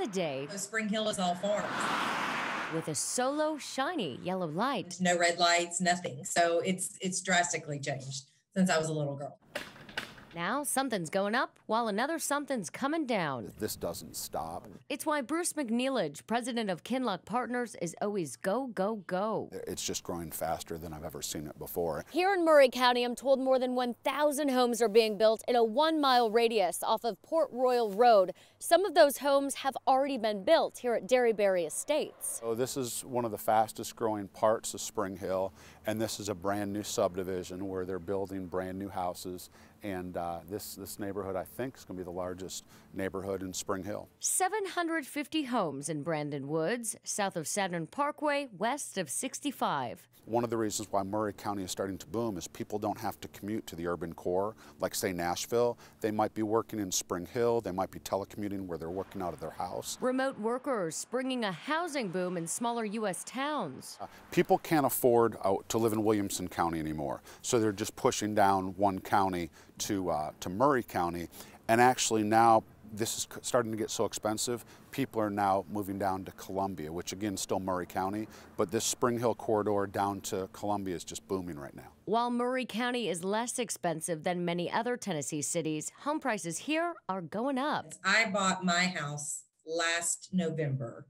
the day. So Spring Hill is all forms. With a solo shiny yellow light. No red lights, nothing. So it's it's drastically changed since I was a little girl. Now, something's going up while another something's coming down. This doesn't stop. It's why Bruce McNeilage, president of Kinlock Partners, is always go, go, go. It's just growing faster than I've ever seen it before. Here in Murray County, I'm told more than 1,000 homes are being built in a one mile radius off of Port Royal Road. Some of those homes have already been built here at Derryberry Estates. So this is one of the fastest growing parts of Spring Hill, and this is a brand new subdivision where they're building brand new houses and uh, this, this neighborhood, I think, is going to be the largest neighborhood in Spring Hill. 750 homes in Brandon Woods, south of Saturn Parkway, west of 65. One of the reasons why Murray County is starting to boom is people don't have to commute to the urban core, like, say, Nashville. They might be working in Spring Hill, they might be telecommuting where they're working out of their house. Remote workers springing a housing boom in smaller U.S. towns. Uh, people can't afford uh, to live in Williamson County anymore, so they're just pushing down one county to to, uh, to Murray County. And actually now this is starting to get so expensive, people are now moving down to Columbia, which again, still Murray County, but this Spring Hill corridor down to Columbia is just booming right now. While Murray County is less expensive than many other Tennessee cities, home prices here are going up. I bought my house last November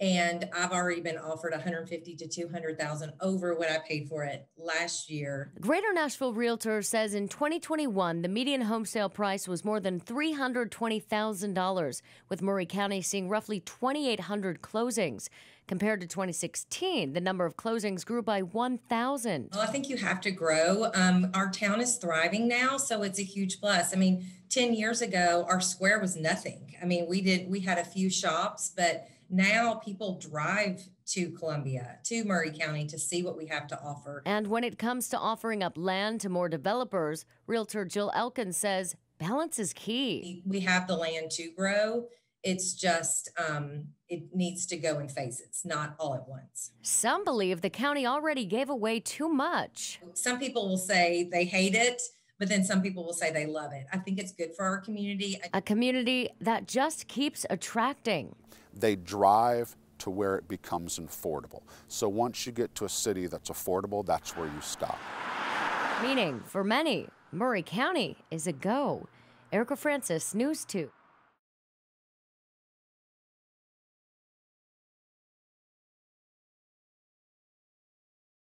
and I've already been offered 150 to 200,000 over what I paid for it last year. Greater Nashville Realtor says in 2021 the median home sale price was more than $320,000 with Murray County seeing roughly 2800 closings. Compared to 2016, the number of closings grew by 1,000. Well, I think you have to grow. Um, our town is thriving now, so it's a huge plus. I mean, 10 years ago, our square was nothing. I mean, we did we had a few shops, but now people drive to Columbia, to Murray County to see what we have to offer. And when it comes to offering up land to more developers, Realtor Jill Elkin says balance is key. We have the land to grow. It's just, um, it needs to go in phases, not all at once. Some believe the county already gave away too much. Some people will say they hate it but then some people will say they love it. I think it's good for our community. A community that just keeps attracting. They drive to where it becomes affordable. So once you get to a city that's affordable, that's where you stop. Meaning, for many, Murray County is a go. Erica Francis, News 2.